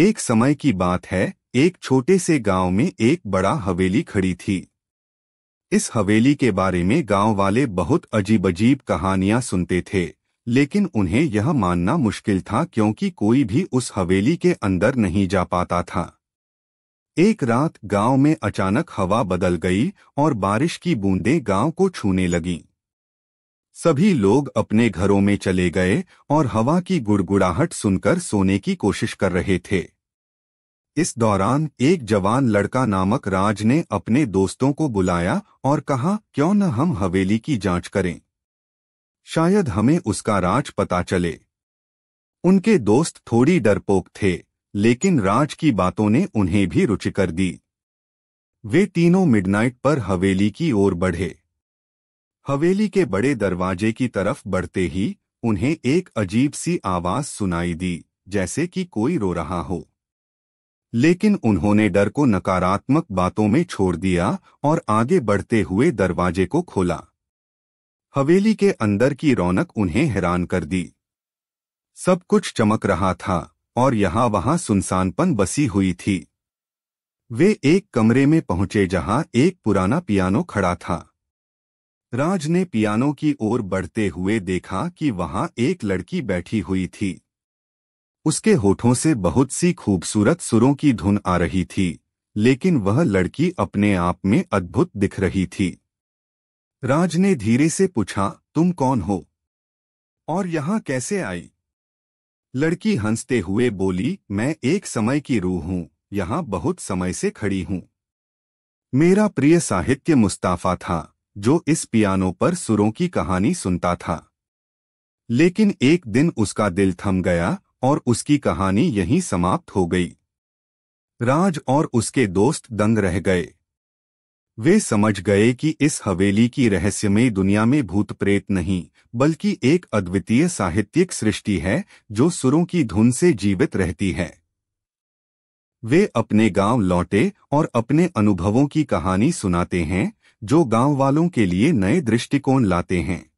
एक समय की बात है एक छोटे से गांव में एक बड़ा हवेली खड़ी थी इस हवेली के बारे में गांव वाले बहुत अजीब अजीब कहानियां सुनते थे लेकिन उन्हें यह मानना मुश्किल था क्योंकि कोई भी उस हवेली के अंदर नहीं जा पाता था एक रात गांव में अचानक हवा बदल गई और बारिश की बूंदें गांव को छूने लगीं। सभी लोग अपने घरों में चले गए और हवा की गुड़गुड़ाहट सुनकर सोने की कोशिश कर रहे थे इस दौरान एक जवान लड़का नामक राज ने अपने दोस्तों को बुलाया और कहा क्यों न हम हवेली की जांच करें शायद हमें उसका राज पता चले उनके दोस्त थोड़ी डरपोक थे लेकिन राज की बातों ने उन्हें भी रुचिकर दी वे तीनों मिडनाइट पर हवेली की ओर बढ़े हवेली के बड़े दरवाजे की तरफ बढ़ते ही उन्हें एक अजीब सी आवाज सुनाई दी जैसे कि कोई रो रहा हो लेकिन उन्होंने डर को नकारात्मक बातों में छोड़ दिया और आगे बढ़ते हुए दरवाजे को खोला हवेली के अंदर की रौनक उन्हें हैरान कर दी सब कुछ चमक रहा था और यहाँ वहाँ सुनसानपन बसी हुई थी वे एक कमरे में पहुंचे जहां एक पुराना पियानो खड़ा था राज ने पियानो की ओर बढ़ते हुए देखा कि वहां एक लड़की बैठी हुई थी उसके होठों से बहुत सी खूबसूरत सुरों की धुन आ रही थी लेकिन वह लड़की अपने आप में अद्भुत दिख रही थी राज ने धीरे से पूछा तुम कौन हो और यहाँ कैसे आई लड़की हंसते हुए बोली मैं एक समय की रूह हूँ यहाँ बहुत समय से खड़ी हूं मेरा प्रिय साहित्य मुस्ताफा था जो इस पियानो पर सुरों की कहानी सुनता था लेकिन एक दिन उसका दिल थम गया और उसकी कहानी यहीं समाप्त हो गई राज और उसके दोस्त दंग रह गए वे समझ गए कि इस हवेली की रहस्यमय दुनिया में भूत प्रेत नहीं बल्कि एक अद्वितीय साहित्यिक सृष्टि है जो सुरों की धुन से जीवित रहती है वे अपने गांव लौटे और अपने अनुभवों की कहानी सुनाते हैं जो गांव वालों के लिए नए दृष्टिकोण लाते हैं